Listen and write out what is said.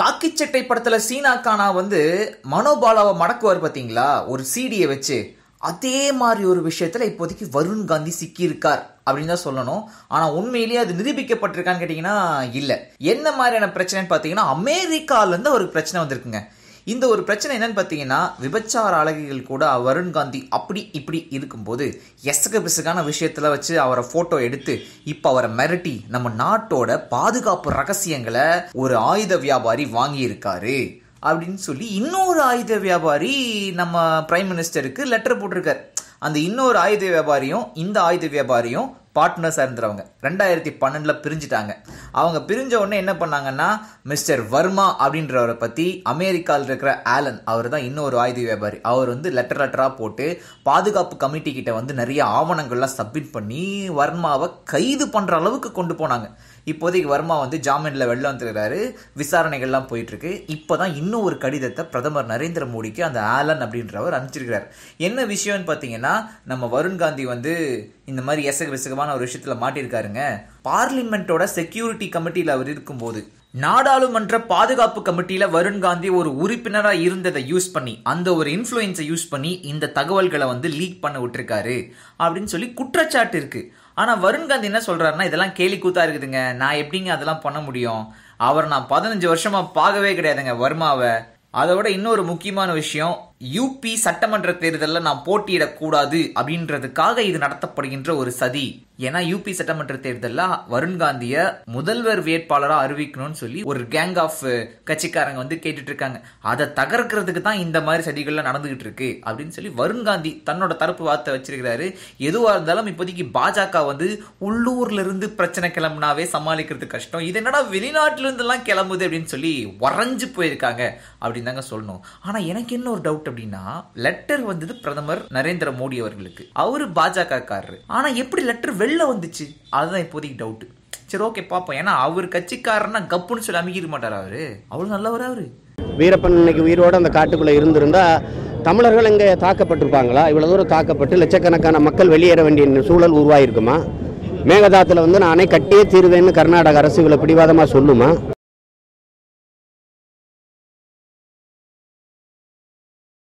காக்கிச்சட்டை படத்தில் சீனா கானா வந்து மனோபாலாவை மடக்குவார் பார்த்தீங்களா ஒரு சீடியை வச்சு அதே மாதிரி ஒரு விஷயத்தில் இப்போதைக்கு வருண் காந்தி சிக்கியிருக்கார் அப்படின்னு தான் சொல்லணும் ஆனால் உண்மையிலேயே அது நிரூபிக்கப்பட்டிருக்கான்னு கேட்டிங்கன்னா இல்லை என்ன மாதிரியான பிரச்சனைன்னு அமெரிக்கால அமெரிக்காலேருந்து ஒரு பிரச்சனை வந்திருக்குங்க இந்த ஒரு பிரச்சனை என்னன்னு பார்த்தீங்கன்னா விபச்சார அழகிகள் கூட வருண் காந்தி அப்படி இப்படி இருக்கும்போது எசக பிசுக்கான விஷயத்துல வச்சு அவரை ஃபோட்டோ எடுத்து இப்போ அவரை மிரட்டி நம்ம நாட்டோட பாதுகாப்பு ரகசியங்களை ஒரு ஆயுத வியாபாரி வாங்கியிருக்காரு அப்படின்னு சொல்லி இன்னொரு ஆயுத வியாபாரி நம்ம பிரைம் மினிஸ்டருக்கு லெட்டர் போட்டிருக்காரு அந்த இன்னொரு ஆயுத வியாபாரியும் இந்த ஆயுத வியாபாரியும் பார்ட்னர்ஸாக இருந்துறவங்க ரெண்டாயிரத்தி பன்னெண்டில் பிரிஞ்சுட்டாங்க அவங்க பிரிஞ்ச உடனே என்ன பண்ணாங்கன்னா மிஸ்டர் வர்மா அப்படின்றவரை பற்றி அமெரிக்காவில் இருக்கிற ஆலன் அவர் தான் இன்னொரு ஆயுத வியாபாரி அவர் வந்து லெட்டர் லெட்டராக போட்டு பாதுகாப்பு கமிட்டி கிட்ட வந்து நிறைய ஆவணங்கள்லாம் சப்மிட் பண்ணி வர்மாவை கைது பண்ணுற அளவுக்கு கொண்டு போனாங்க இப்போதைக்கு வர்மா வந்து ஜாமீனில் வெளில வந்துருக்கிறாரு விசாரணைகள்லாம் போயிட்டுருக்கு இப்போ தான் இன்னும் ஒரு கடிதத்தை பிரதமர் நரேந்திர மோடிக்கு அந்த ஆலன் அப்படின்றவர் அனுப்பிச்சிருக்கிறார் என்ன விஷயம்னு பார்த்தீங்கன்னா நம்ம வருண் காந்தி வந்து இந்த மாதிரி எசக விசகமான ஒரு விஷயத்தில் மாட்டியிருக்காருங்க பார்லிமெண்ட்டோட செக்யூரிட்டி கமிட்டியில் அவர் இருக்கும்போது நாடாளுமன்ற பாதுகாப்பு கமிட்டியில வருண் காந்தி ஒரு உறுப்பினரா இருந்ததை யூஸ் பண்ணி அந்த ஒரு இன்ஃபுளுயன்ஸை யூஸ் பண்ணி இந்த தகவல்களை வந்து லீக் பண்ண விட்டுருக்காரு அப்படின்னு சொல்லி குற்றச்சாட்டு இருக்கு ஆனா வருண் காந்தி என்ன சொல்றாருன்னா இதெல்லாம் கேலி கூத்தா இருக்குதுங்க நான் எப்படிங்க அதெல்லாம் பண்ண முடியும் அவர் நான் பதினஞ்சு வருஷமா பார்க்கவே கிடையாதுங்க வர்மாவை அதோட இன்னொரு முக்கியமான விஷயம் யூபி சட்டமன்ற தேர்தலில் நான் போட்டியிடக்கூடாது அப்படின்றதுக்காக இது நடத்தப்படுகின்ற ஒரு சதி ஏன்னா யூபி சட்டமன்ற தேர்தலில் வருண்காந்திய முதல்வர் வேட்பாளராக அறிவிக்கணும்னு சொல்லி ஒரு கேங் ஆஃப் கட்சிக்காரங்க வந்து கேட்டுட்டு இருக்காங்க அதை தகர்க்கிறதுக்கு தான் இந்த மாதிரி சதிகள்லாம் நடந்துகிட்டு இருக்கு அப்படின்னு சொல்லி வருண்காந்தி தன்னோட தரப்பு வார்த்தை வச்சிருக்கிறாரு எதுவாக இருந்தாலும் இப்போதைக்கு பாஜக வந்து உள்ளூர்ல இருந்து பிரச்சனை கிளம்புனாவே சமாளிக்கிறது கஷ்டம் இது என்னடா வெளிநாட்டிலிருந்துலாம் கிளம்புது அப்படின்னு சொல்லி வரைஞ்சு போயிருக்காங்க அப்படின்னு தாங்க சொல்லணும் ஆனால் எனக்கு இன்னொரு டவுட் ரிப்போர்ட் அப்படின்னா லெட்டர் வந்தது பிரதமர் நரேந்திர மோடி அவர்களுக்கு அவரு பாஜக காரரு ஆனா எப்படி லெட்டர் வெளில வந்துச்சு அதுதான் இப்போதைக்கு டவுட் சரி ஓகே பார்ப்போம் ஏன்னா அவர் கட்சிக்காரன்னா கப்புன்னு சொல்லி அமைக்கிற மாட்டார் அவரு அவ்வளவு நல்லவர் அவரு வீரப்பன் இன்னைக்கு உயிரோட அந்த காட்டுக்குள்ளே இருந்திருந்தா தமிழர்கள் இங்கே தாக்கப்பட்டிருப்பாங்களா இவ்வளோ தூரம் தாக்கப்பட்டு லட்சக்கணக்கான மக்கள் வெளியேற வேண்டிய சூழல் உருவாயிருக்குமா மேகதாத்தில் வந்து நான் அணை கட்டியே தீருவேன்னு கர்நாடக அரசு இவ்வளோ பிடிவாதமாக சொல்லுமா